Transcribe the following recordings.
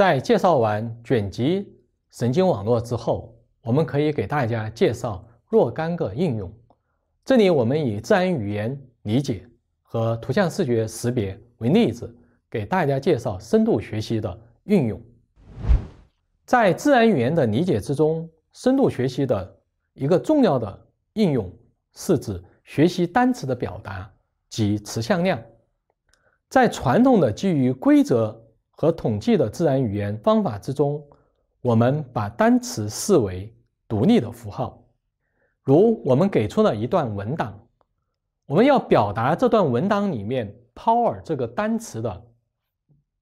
在介绍完卷积神经网络之后，我们可以给大家介绍若干个应用。这里我们以自然语言理解和图像视觉识别为例子，给大家介绍深度学习的运用。在自然语言的理解之中，深度学习的一个重要的应用是指学习单词的表达及词向量。在传统的基于规则和统计的自然语言方法之中，我们把单词视为独立的符号。如我们给出了一段文档，我们要表达这段文档里面 “power” 这个单词的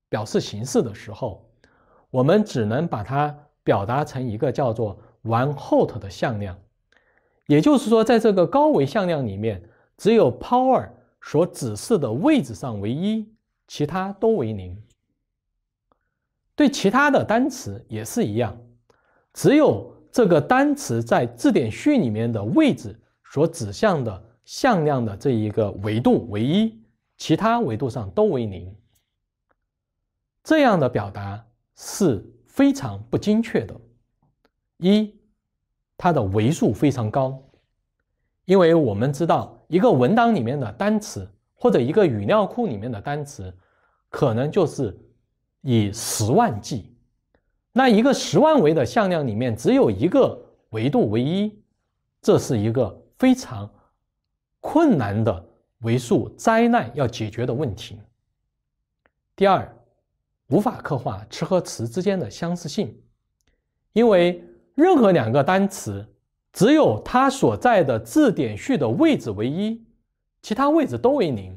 表示形式的时候，我们只能把它表达成一个叫做 “one-hot” 的向量。也就是说，在这个高维向量里面，只有 “power” 所指示的位置上为一，其他都为零。对其他的单词也是一样，只有这个单词在字典序里面的位置所指向的向量的这一个维度为一，其他维度上都为零。这样的表达是非常不精确的。一，它的维数非常高，因为我们知道一个文档里面的单词或者一个语料库里面的单词，可能就是。以十万计，那一个十万维的向量里面只有一个维度为一，这是一个非常困难的维数灾难要解决的问题。第二，无法刻画词和词之间的相似性，因为任何两个单词只有它所在的字典序的位置为一，其他位置都为零，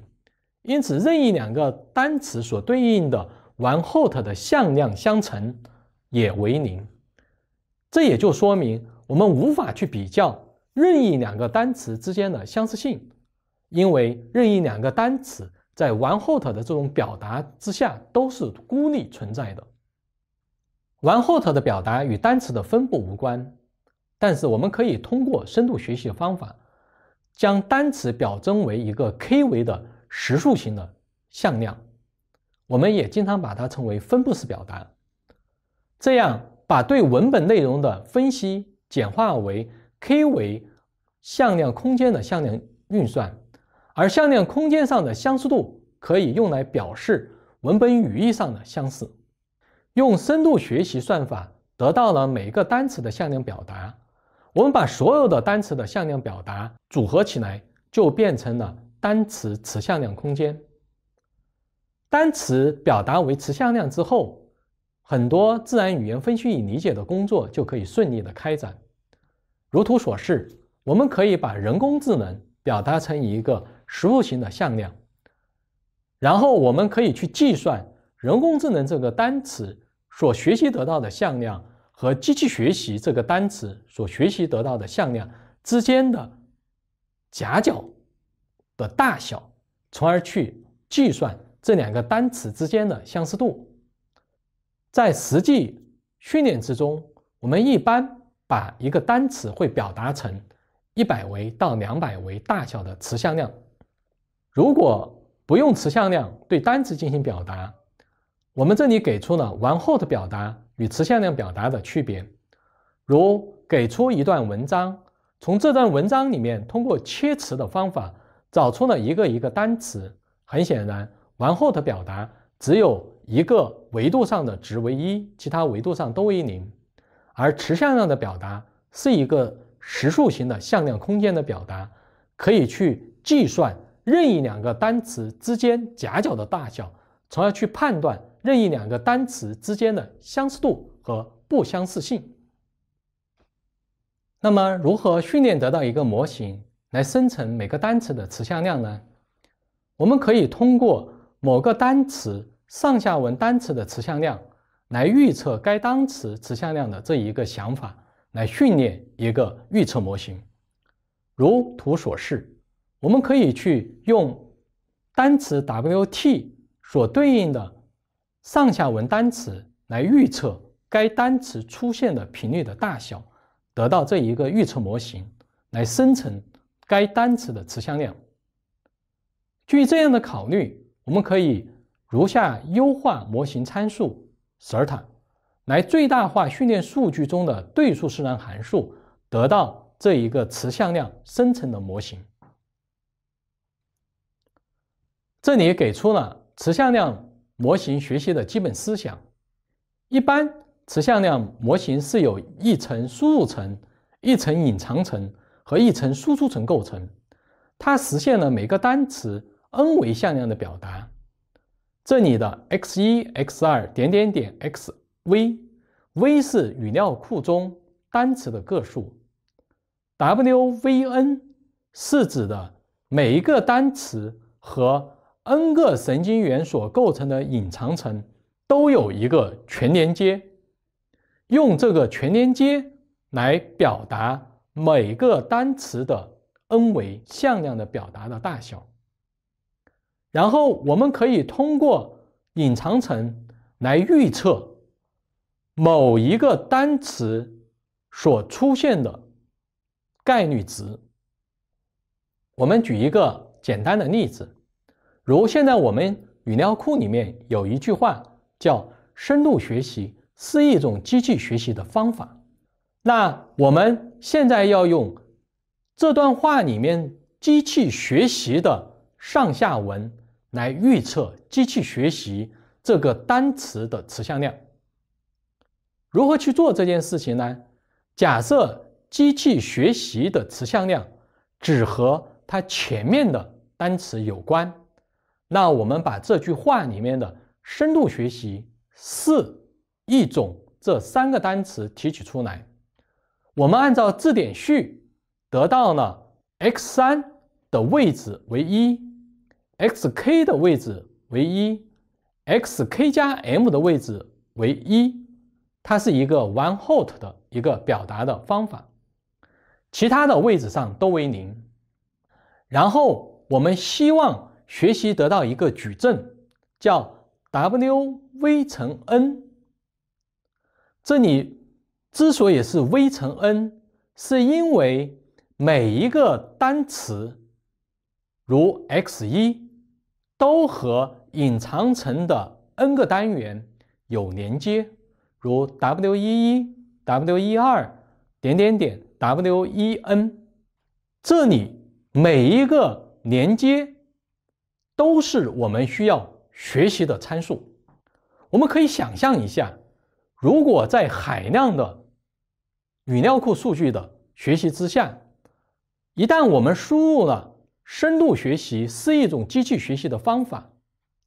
因此任意两个单词所对应的。完后头的向量相乘也为零，这也就说明我们无法去比较任意两个单词之间的相似性，因为任意两个单词在完后头的这种表达之下都是孤立存在的。完后头的表达与单词的分布无关，但是我们可以通过深度学习的方法将单词表征为一个 k 维的实数型的向量。我们也经常把它称为分布式表达，这样把对文本内容的分析简化为 k 维向量空间的向量运算，而向量空间上的相似度可以用来表示文本语义上的相似。用深度学习算法得到了每个单词的向量表达，我们把所有的单词的向量表达组合起来，就变成了单词词向量空间。单词表达为词向量之后，很多自然语言分析与理解的工作就可以顺利的开展。如图所示，我们可以把人工智能表达成一个实物型的向量，然后我们可以去计算人工智能这个单词所学习得到的向量和机器学习这个单词所学习得到的向量之间的夹角的大小，从而去计算。这两个单词之间的相似度，在实际训练之中，我们一般把一个单词会表达成一百维到两百维大小的词向量。如果不用词向量对单词进行表达，我们这里给出了完后的表达与词向量表达的区别。如给出一段文章，从这段文章里面通过切词的方法找出了一个一个单词，很显然。完后的表达只有一个维度上的值为一，其他维度上都为零。而词向量的表达是一个实数型的向量空间的表达，可以去计算任意两个单词之间夹角的大小，从而去判断任意两个单词之间的相似度和不相似性。那么，如何训练得到一个模型来生成每个单词的词向量呢？我们可以通过某个单词上下文单词的词向量来预测该单词词向量的这一个想法来训练一个预测模型，如图所示，我们可以去用单词 wt 所对应的上下文单词来预测该单词出现的频率的大小，得到这一个预测模型来生成该单词的词向量。据这样的考虑。我们可以如下优化模型参数 SERTA，来最大化训练数据中的对数似然函数，得到这一个词向量生成的模型。这里给出了词向量模型学习的基本思想。一般词向量模型是由一层输入层、一层隐藏层和一层输出层构成，它实现了每个单词。n 维向量的表达，这里的 x 一、x 二、点点点 xv，v 是语料库中单词的个数，wvn 是指的每一个单词和 n 个神经元所构成的隐藏层都有一个全连接，用这个全连接来表达每个单词的 n 维向量的表达的大小。然后我们可以通过隐藏层来预测某一个单词所出现的概率值。我们举一个简单的例子，如现在我们语料库里面有一句话叫“深度学习是一种机器学习的方法”。那我们现在要用这段话里面机器学习的上下文。来预测“机器学习”这个单词的词向量，如何去做这件事情呢？假设“机器学习”的词向量只和它前面的单词有关，那我们把这句话里面的“深度学习”“是”“一种”这三个单词提取出来，我们按照字典序得到呢，x3 的位置为一。xk 的位置为一，xk 加 m 的位置为一，它是一个 one-hot 的一个表达的方法，其他的位置上都为零。然后我们希望学习得到一个矩阵叫 wv 乘 n。这里之所以是 v 乘 n，是因为每一个单词如 x 一。都和隐藏层的 n 个单元有连接，如 W11、W12…… 点点点、W1n。这里每一个连接都是我们需要学习的参数。我们可以想象一下，如果在海量的语料库数据的学习之下，一旦我们输入了……深度学习是一种机器学习的方法，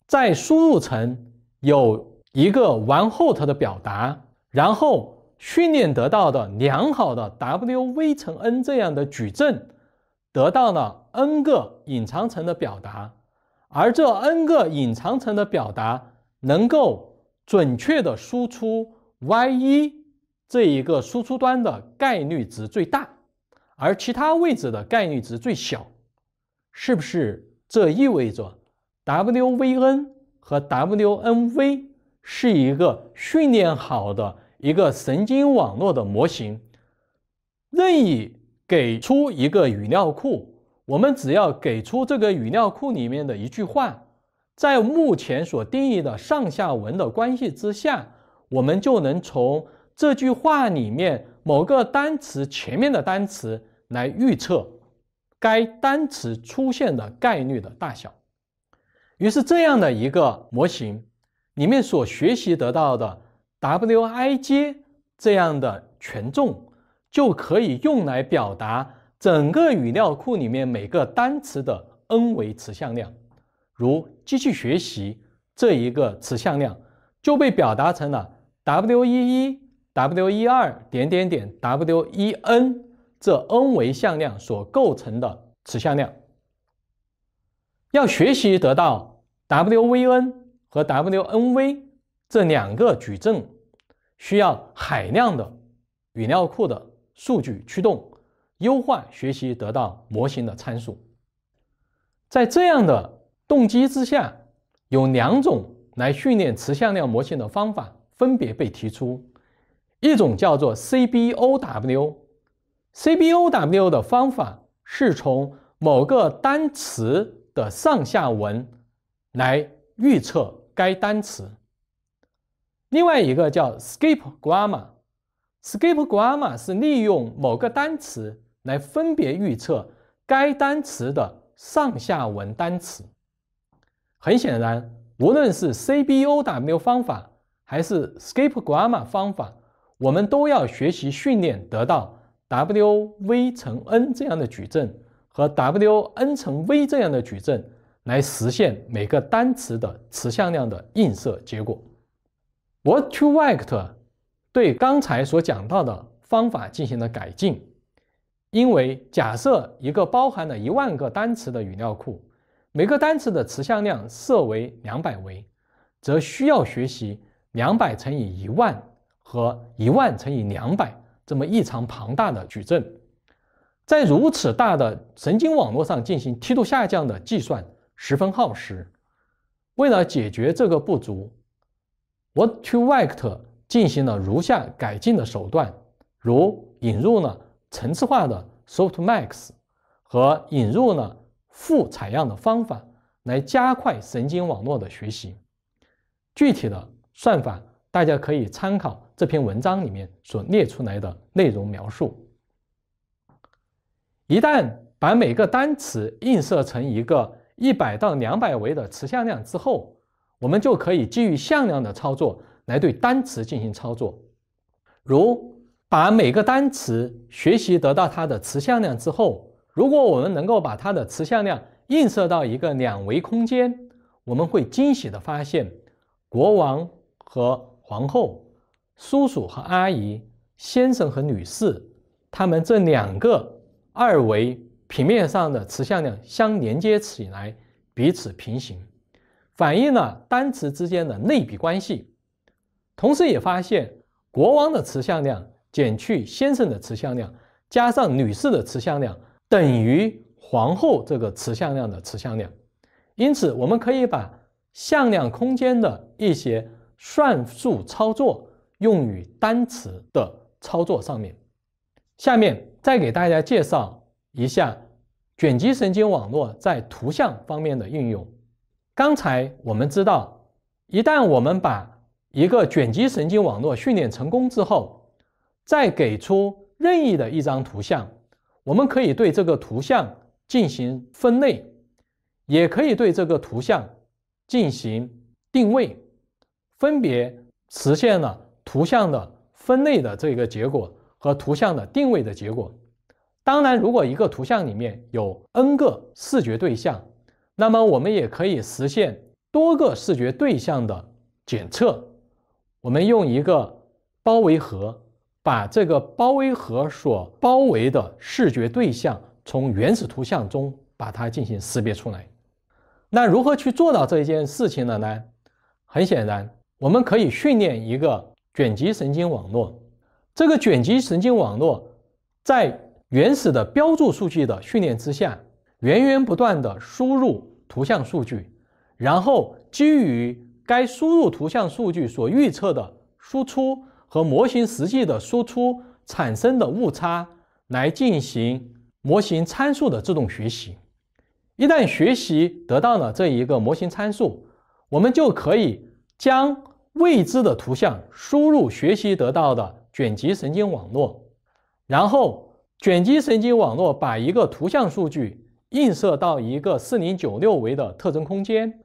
在输入层有一个完后 t 的表达，然后训练得到的良好的 Wv 乘 n 这样的矩阵，得到了 n 个隐藏层的表达，而这 n 个隐藏层的表达能够准确的输出 y 一这一个输出端的概率值最大，而其他位置的概率值最小。是不是这意味着 WVN 和 WNV 是一个训练好的一个神经网络的模型？任意给出一个语料库，我们只要给出这个语料库里面的一句话，在目前所定义的上下文的关系之下，我们就能从这句话里面某个单词前面的单词来预测。该单词出现的概率的大小，于是这样的一个模型里面所学习得到的 wi j 这样的权重，就可以用来表达整个语料库里面每个单词的 n 维词向量。如机器学习这一个词向量就被表达成了 w 一一 w 一二点点点 w 一 n。这 n 维向量所构成的磁向量，要学习得到 Wv_n 和 W_nv 这两个矩阵，需要海量的语料库的数据驱动，优化学习得到模型的参数。在这样的动机之下，有两种来训练磁向量模型的方法分别被提出，一种叫做 CBOW。CBOW 的方法是从某个单词的上下文来预测该单词。另外一个叫 Skip Gram，Skip m a r Gram m a r 是利用某个单词来分别预测该单词的上下文单词。很显然，无论是 CBOW 方法还是 Skip Gram m a r 方法，我们都要学习训练得到。Wv 乘 n 这样的矩阵和 Wn 乘 v 这样的矩阵来实现每个单词的词向量的映射结果。w h o t to v e c 对刚才所讲到的方法进行了改进，因为假设一个包含了一万个单词的语料库，每个单词的词向量设为两百维，则需要学习两百乘以一万和一万乘以两百。这么异常庞大的矩阵，在如此大的神经网络上进行梯度下降的计算十分耗时。为了解决这个不足，What to Act 进行了如下改进的手段，如引入了层次化的 Softmax 和引入了负采样的方法来加快神经网络的学习。具体的算法。大家可以参考这篇文章里面所列出来的内容描述。一旦把每个单词映射成一个一百到两百维的词向量之后，我们就可以基于向量的操作来对单词进行操作。如把每个单词学习得到它的词向量之后，如果我们能够把它的词向量映射到一个两维空间，我们会惊喜的发现，国王和皇后、叔叔和阿姨、先生和女士，他们这两个二维平面上的磁向量相连接起来，彼此平行，反映了单词之间的类比关系。同时也发现，国王的磁向量减去先生的磁向量，加上女士的磁向量，等于皇后这个磁向量的磁向量。因此，我们可以把向量空间的一些。算术操作用于单词的操作上面。下面再给大家介绍一下卷积神经网络在图像方面的应用。刚才我们知道，一旦我们把一个卷积神经网络训练成功之后，再给出任意的一张图像，我们可以对这个图像进行分类，也可以对这个图像进行定位。分别实现了图像的分类的这个结果和图像的定位的结果。当然，如果一个图像里面有 n 个视觉对象，那么我们也可以实现多个视觉对象的检测。我们用一个包围盒，把这个包围盒所包围的视觉对象从原始图像中把它进行识别出来。那如何去做到这一件事情的呢？很显然。我们可以训练一个卷积神经网络，这个卷积神经网络在原始的标注数据的训练之下，源源不断的输入图像数据，然后基于该输入图像数据所预测的输出和模型实际的输出产生的误差来进行模型参数的自动学习。一旦学习得到了这一个模型参数，我们就可以将。未知的图像输入学习得到的卷积神经网络，然后卷积神经网络把一个图像数据映射到一个四零九六维的特征空间，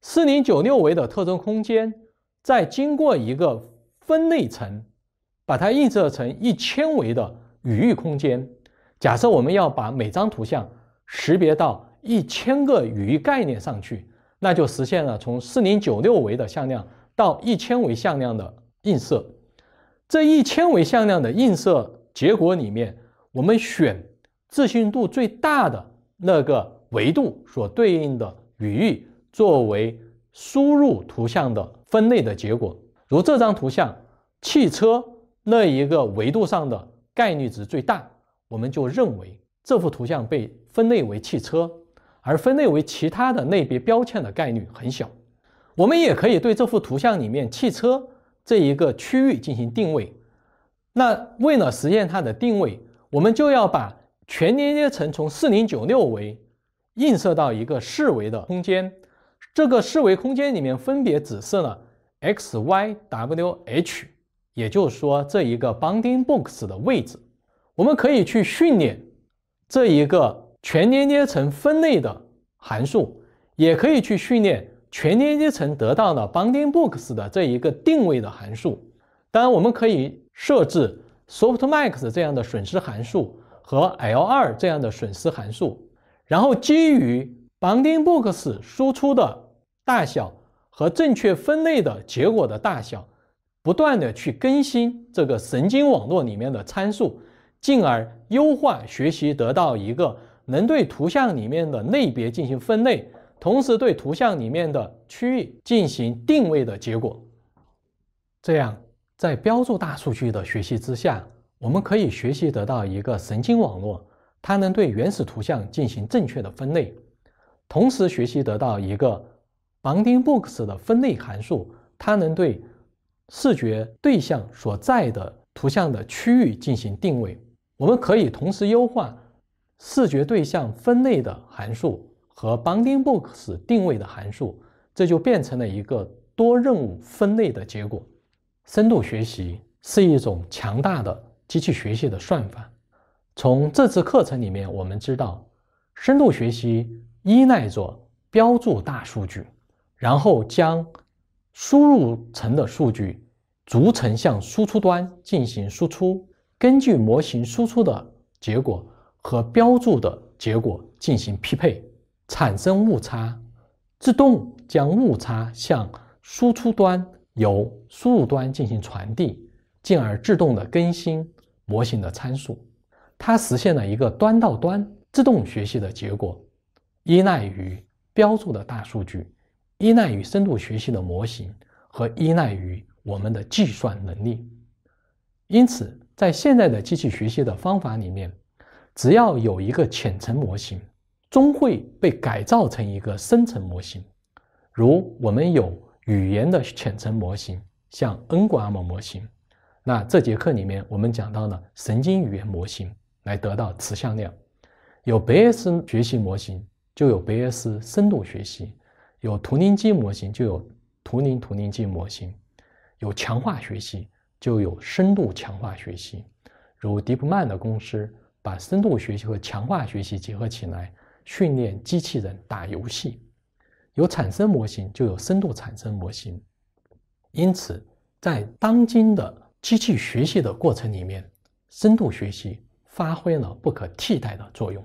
四零九六维的特征空间再经过一个分类层，把它映射成一千维的语义空间。假设我们要把每张图像识别到一千个语义概念上去，那就实现了从四零九六维的向量。到一千维向量的映射，这一千维向量的映射结果里面，我们选置信度最大的那个维度所对应的语义作为输入图像的分类的结果。如这张图像，汽车那一个维度上的概率值最大，我们就认为这幅图像被分类为汽车，而分类为其他的类别标签的概率很小。我们也可以对这幅图像里面汽车这一个区域进行定位。那为了实现它的定位，我们就要把全连接层从四零九六维映射到一个四维的空间。这个四维空间里面分别指示了 x、y、w、h，也就是说这一个 bounding box 的位置。我们可以去训练这一个全连接层分类的函数，也可以去训练。全连接层得到了 bounding box 的这一个定位的函数，当然我们可以设置 softmax 这样的损失函数和 L2 这样的损失函数，然后基于 bounding box 输出的大小和正确分类的结果的大小，不断的去更新这个神经网络里面的参数，进而优化学习，得到一个能对图像里面的类别进行分类。同时对图像里面的区域进行定位的结果，这样在标注大数据的学习之下，我们可以学习得到一个神经网络，它能对原始图像进行正确的分类，同时学习得到一个 bounding box 的分类函数，它能对视觉对象所在的图像的区域进行定位。我们可以同时优化视觉对象分类的函数。和 Bounding b o x 定位的函数，这就变成了一个多任务分类的结果。深度学习是一种强大的机器学习的算法。从这次课程里面，我们知道，深度学习依赖着标注大数据，然后将输入层的数据逐层向输出端进行输出，根据模型输出的结果和标注的结果进行匹配。产生误差，自动将误差向输出端由输入端进行传递，进而自动的更新模型的参数。它实现了一个端到端自动学习的结果，依赖于标注的大数据，依赖于深度学习的模型和依赖于我们的计算能力。因此，在现在的机器学习的方法里面，只要有一个浅层模型。终会被改造成一个深层模型，如我们有语言的浅层模型，像 ngram 模型。那这节课里面我们讲到了神经语言模型，来得到词向量。有贝叶斯学习模型，就有贝叶斯深度学习；有图灵机模型，就有图灵图灵机模型；有强化学习，就有深度强化学习。如 DeepMind 的公司把深度学习和强化学习结合起来。训练机器人打游戏，有产生模型，就有深度产生模型。因此，在当今的机器学习的过程里面，深度学习发挥了不可替代的作用。